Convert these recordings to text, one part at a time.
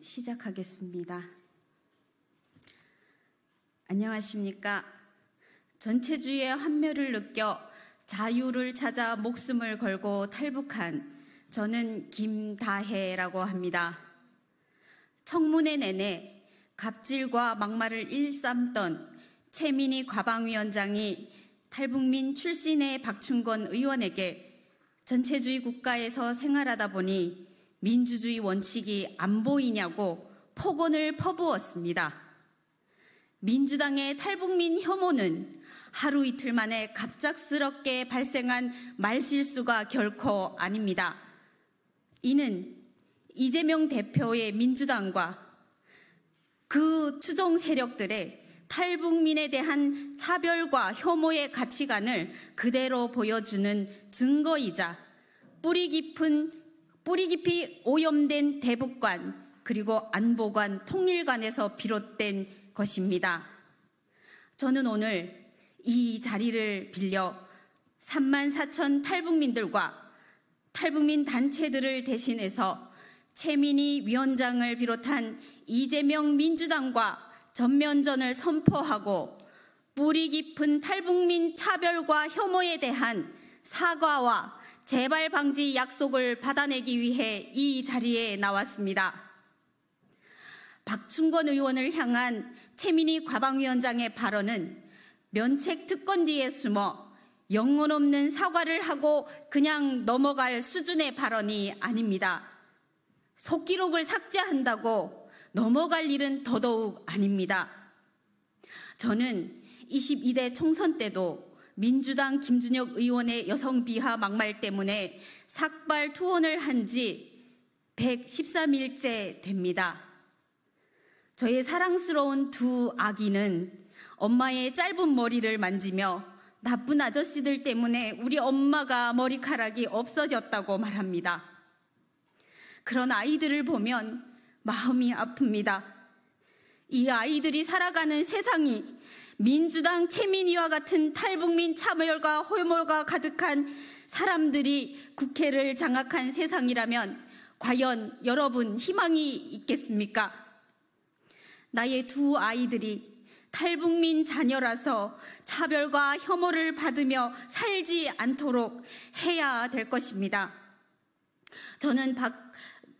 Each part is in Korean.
시작하겠습니다. 안녕하십니까. 전체주의의 환멸을 느껴 자유를 찾아 목숨을 걸고 탈북한 저는 김다혜라고 합니다. 청문회 내내 갑질과 막말을 일삼던 최민희 과방위원장이 탈북민 출신의 박충건 의원에게 전체주의 국가에서 생활하다 보니 민주주의 원칙이 안 보이냐고 폭언을 퍼부었습니다. 민주당의 탈북민 혐오는 하루 이틀 만에 갑작스럽게 발생한 말실수가 결코 아닙니다. 이는 이재명 대표의 민주당과 그 추종 세력들의 탈북민에 대한 차별과 혐오의 가치관을 그대로 보여주는 증거이자 뿌리 깊은 뿌리 깊이 오염된 대북관 그리고 안보관 통일관에서 비롯된 것입니다. 저는 오늘 이 자리를 빌려 3만 4천 탈북민들과 탈북민 단체들을 대신해서 최민희 위원장을 비롯한 이재명 민주당과 전면전을 선포하고 뿌리 깊은 탈북민 차별과 혐오에 대한 사과와 재발 방지 약속을 받아내기 위해 이 자리에 나왔습니다. 박충권 의원을 향한 최민희 과방위원장의 발언은 면책 특권 뒤에 숨어 영혼 없는 사과를 하고 그냥 넘어갈 수준의 발언이 아닙니다. 속기록을 삭제한다고 넘어갈 일은 더더욱 아닙니다. 저는 22대 총선 때도 민주당 김준혁 의원의 여성 비하 막말 때문에 삭발 투혼을 한 지 113일째 됩니다. 저의 사랑스러운 두 아기는 엄마의 짧은 머리를 만지며 나쁜 아저씨들 때문에 우리 엄마가 머리카락이 없어졌다고 말합니다. 그런 아이들을 보면 마음이 아픕니다. 이 아이들이 살아가는 세상이 민주당 최민희와 같은 탈북민 참여열과 홀몰과 가득한 사람들이 국회를 장악한 세상이라면 과연 여러분 희망이 있겠습니까? 나의 두 아이들이 탈북민 자녀라서 차별과 혐오를 받으며 살지 않도록 해야 될 것입니다. 저는 박,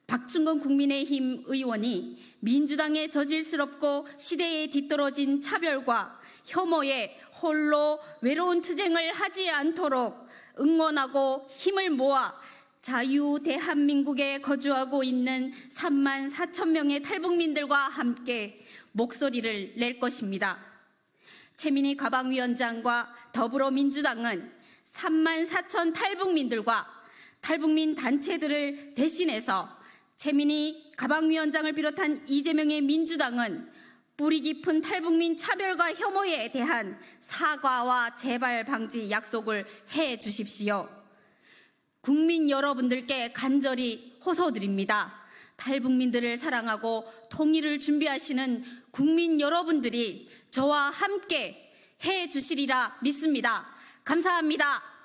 박중건 국민의힘 의원이 민주당의 저질스럽고 시대에 뒤떨어진 차별과 혐오에 홀로 외로운 투쟁을 하지 않도록 응원하고 힘을 모아 자유 대한민국에 거주하고 있는 3만 4천 명의 탈북민들과 함께 목소리를 낼 것입니다. 최민희 가방위원장과 더불어민주당은 3만 4천 탈북민들과 탈북민 단체들을 대신해서 최민희 가방위원장을 비롯한 이재명의 민주당은 뿌리 깊은 탈북민 차별과 혐오에 대한 사과와 재발 방지 약속을 해 주십시오. 국민 여러분들께 간절히 호소드립니다. 탈북민들을 사랑하고 통일을 준비하시는 국민 여러분들이 저와 함께 해 주시리라 믿습니다. 감사합니다.